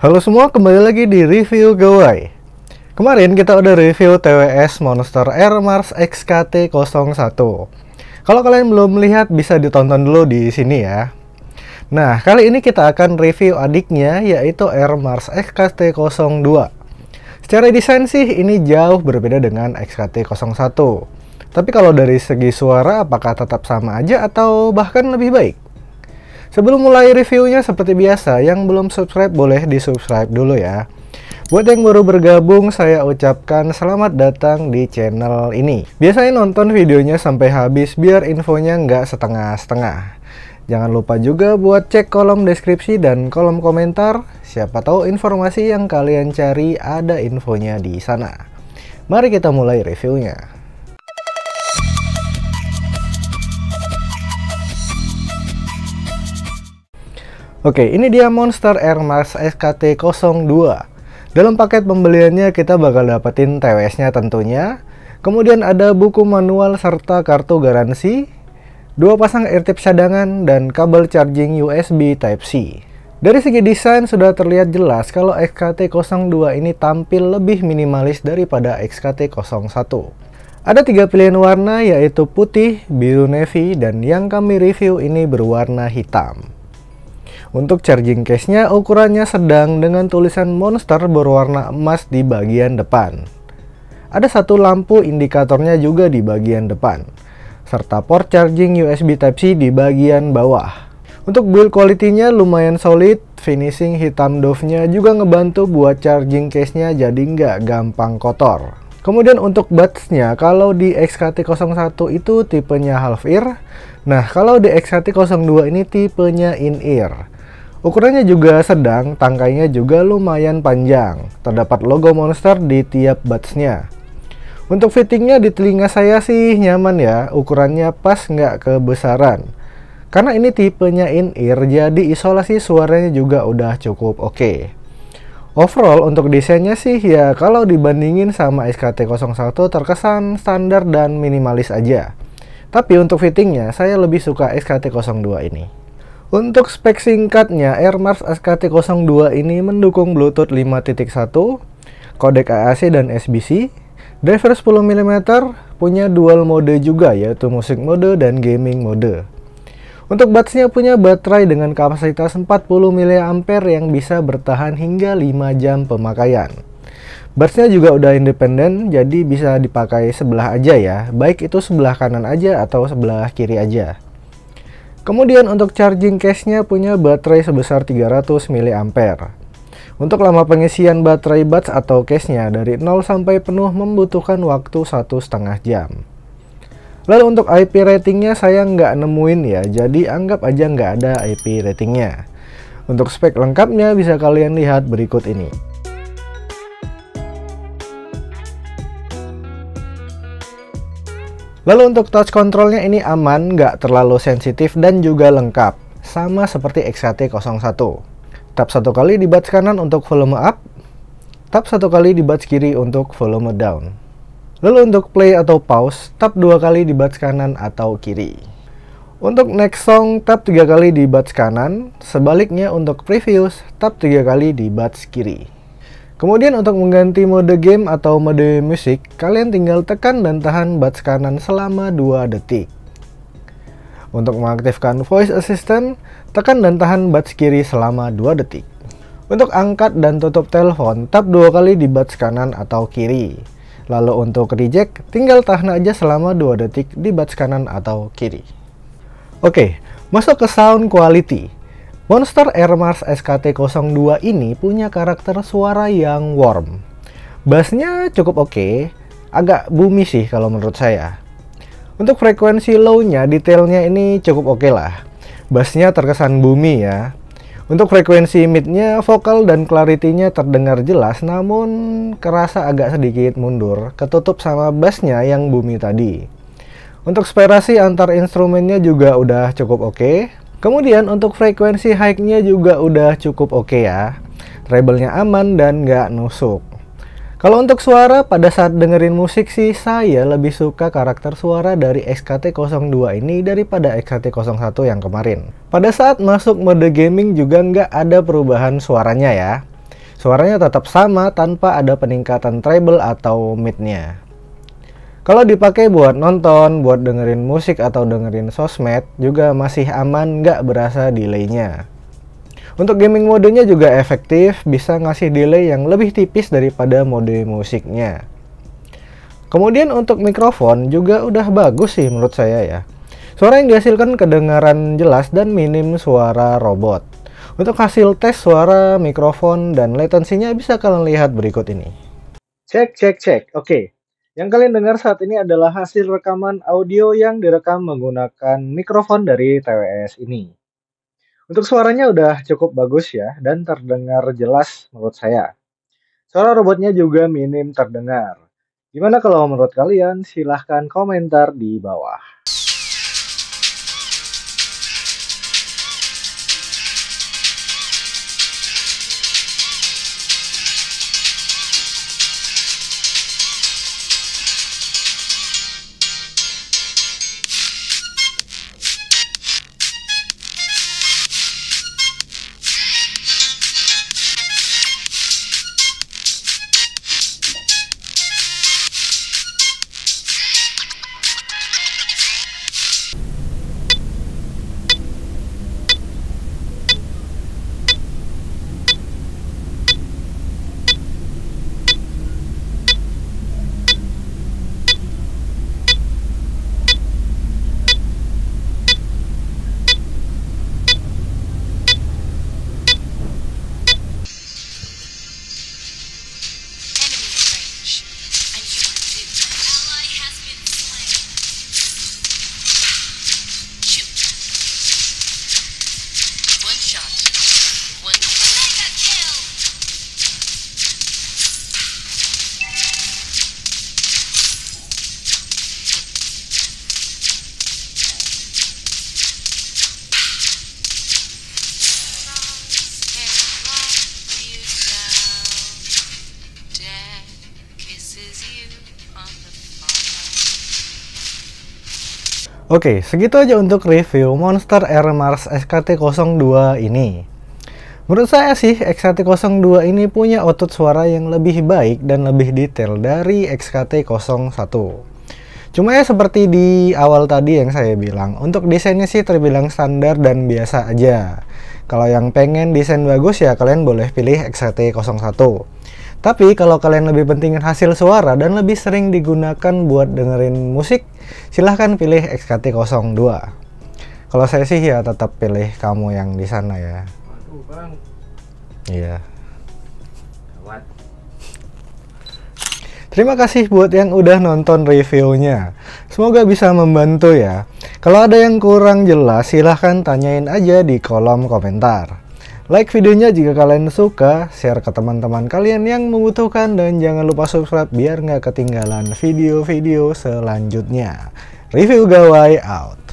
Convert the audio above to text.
Halo semua, kembali lagi di review gawai. Kemarin kita udah review TWS Monster Air Mars XKT01. Kalau kalian belum melihat bisa ditonton dulu di sini ya. Nah, kali ini kita akan review adiknya yaitu Air Mars XKT02. Secara desain sih ini jauh berbeda dengan XKT01. Tapi kalau dari segi suara apakah tetap sama aja atau bahkan lebih baik? Sebelum mulai reviewnya seperti biasa, yang belum subscribe boleh di subscribe dulu ya. Buat yang baru bergabung, saya ucapkan selamat datang di channel ini. Biasanya nonton videonya sampai habis biar infonya nggak setengah-setengah. Jangan lupa juga buat cek kolom deskripsi dan kolom komentar. Siapa tahu informasi yang kalian cari ada infonya di sana. Mari kita mulai reviewnya. Oke, ini dia Monster Air Max SKT02. Dalam paket pembeliannya kita bakal dapetin TWS-nya tentunya. Kemudian ada buku manual serta kartu garansi, dua pasang tip cadangan dan kabel charging USB Type-C. Dari segi desain sudah terlihat jelas kalau XKT02 ini tampil lebih minimalis daripada XKT01. Ada tiga pilihan warna yaitu putih, biru navy, dan yang kami review ini berwarna hitam. Untuk charging case-nya ukurannya sedang dengan tulisan monster berwarna emas di bagian depan. Ada satu lampu indikatornya juga di bagian depan, serta port charging USB Type-C di bagian bawah. Untuk build quality-nya lumayan solid, finishing hitam dov-nya juga ngebantu buat charging case-nya jadi nggak gampang kotor. Kemudian untuk buds-nya, kalau di XKT01 itu tipenya half ear, nah kalau di XKT02 ini tipenya in ear. Ukurannya juga sedang, tangkainya juga lumayan panjang. Terdapat logo monster di tiap batsnya. Untuk fittingnya di telinga saya sih nyaman ya, ukurannya pas nggak kebesaran. Karena ini tipenya in-ear, jadi isolasi suaranya juga udah cukup oke. Okay. Overall untuk desainnya sih ya kalau dibandingin sama SKT01 terkesan standar dan minimalis aja. Tapi untuk fittingnya saya lebih suka SKT02 ini. Untuk spek singkatnya, AirMars SKT02 ini mendukung Bluetooth 5.1, kodek AAC dan SBC, driver 10mm, punya dual mode juga yaitu musik mode dan gaming mode. Untuk batsnya punya baterai dengan kapasitas 40 mAh yang bisa bertahan hingga 5 jam pemakaian. Batsnya juga udah independen, jadi bisa dipakai sebelah aja ya, baik itu sebelah kanan aja atau sebelah kiri aja. Kemudian untuk charging case-nya punya baterai sebesar 300 mAh. Untuk lama pengisian baterai buds atau case-nya dari 0 sampai penuh membutuhkan waktu satu setengah jam. Lalu untuk IP ratingnya saya nggak nemuin ya, jadi anggap aja nggak ada IP ratingnya. Untuk spek lengkapnya bisa kalian lihat berikut ini. Lalu untuk touch controlnya ini aman, nggak terlalu sensitif dan juga lengkap. Sama seperti XKT01. Tap satu kali di batch kanan untuk volume up, tap satu kali di batch kiri untuk volume down. Lalu untuk play atau pause, tap dua kali di batch kanan atau kiri. Untuk next song, tap tiga kali di batch kanan, sebaliknya untuk previews, tap tiga kali di batch kiri. Kemudian untuk mengganti mode game atau mode musik, kalian tinggal tekan dan tahan bats kanan selama 2 detik. Untuk mengaktifkan voice assistant, tekan dan tahan bats kiri selama 2 detik. Untuk angkat dan tutup telepon, tap dua kali di bats kanan atau kiri. Lalu untuk reject, tinggal tahan aja selama 2 detik di bats kanan atau kiri. Oke, masuk ke sound quality. Monster Air Mars SKT-02 ini punya karakter suara yang warm. Bassnya cukup oke, okay, agak bumi sih kalau menurut saya. Untuk frekuensi low-nya, detailnya ini cukup oke okay lah. Bassnya terkesan bumi ya. Untuk frekuensi mid-nya, vokal dan clarity-nya terdengar jelas, namun kerasa agak sedikit mundur, ketutup sama bassnya yang bumi tadi. Untuk sperasi antar instrumennya juga udah cukup oke, okay. Kemudian untuk frekuensi high-nya juga udah cukup oke okay ya. Treble-nya aman dan nggak nusuk. Kalau untuk suara, pada saat dengerin musik sih saya lebih suka karakter suara dari XKT02 ini daripada XKT01 yang kemarin. Pada saat masuk mode gaming juga nggak ada perubahan suaranya ya. Suaranya tetap sama tanpa ada peningkatan treble atau mid-nya. Kalau dipakai buat nonton, buat dengerin musik atau dengerin sosmed juga masih aman nggak berasa delaynya. Untuk gaming modenya juga efektif, bisa ngasih delay yang lebih tipis daripada mode musiknya. Kemudian untuk mikrofon juga udah bagus sih menurut saya ya. Suara yang dihasilkan kedengaran jelas dan minim suara robot. Untuk hasil tes suara, mikrofon, dan latensinya bisa kalian lihat berikut ini. Cek, cek, cek. Oke, yang kalian dengar saat ini adalah hasil rekaman audio yang direkam menggunakan mikrofon dari TWS ini. Untuk suaranya udah cukup bagus ya dan terdengar jelas menurut saya. Suara robotnya juga minim terdengar. Gimana kalau menurut kalian? Silahkan komentar di bawah. Oke, segitu aja untuk review Monster Air Mars SKT02 ini. Menurut saya sih, XKT02 ini punya otot suara yang lebih baik dan lebih detail dari XKT01. Cuma ya seperti di awal tadi yang saya bilang, untuk desainnya sih terbilang standar dan biasa aja. Kalau yang pengen desain bagus ya kalian boleh pilih XKT01. Tapi kalau kalian lebih pentingin hasil suara dan lebih sering digunakan buat dengerin musik, silahkan pilih XKT02. Kalau saya sih ya tetap pilih kamu yang di sana ya. Waduh bang. Iya. Terima kasih buat yang udah nonton reviewnya. Semoga bisa membantu ya. Kalau ada yang kurang jelas, silahkan tanyain aja di kolom komentar. Like videonya jika kalian suka, share ke teman-teman kalian yang membutuhkan, dan jangan lupa subscribe biar nggak ketinggalan video-video selanjutnya. Review Gawai out!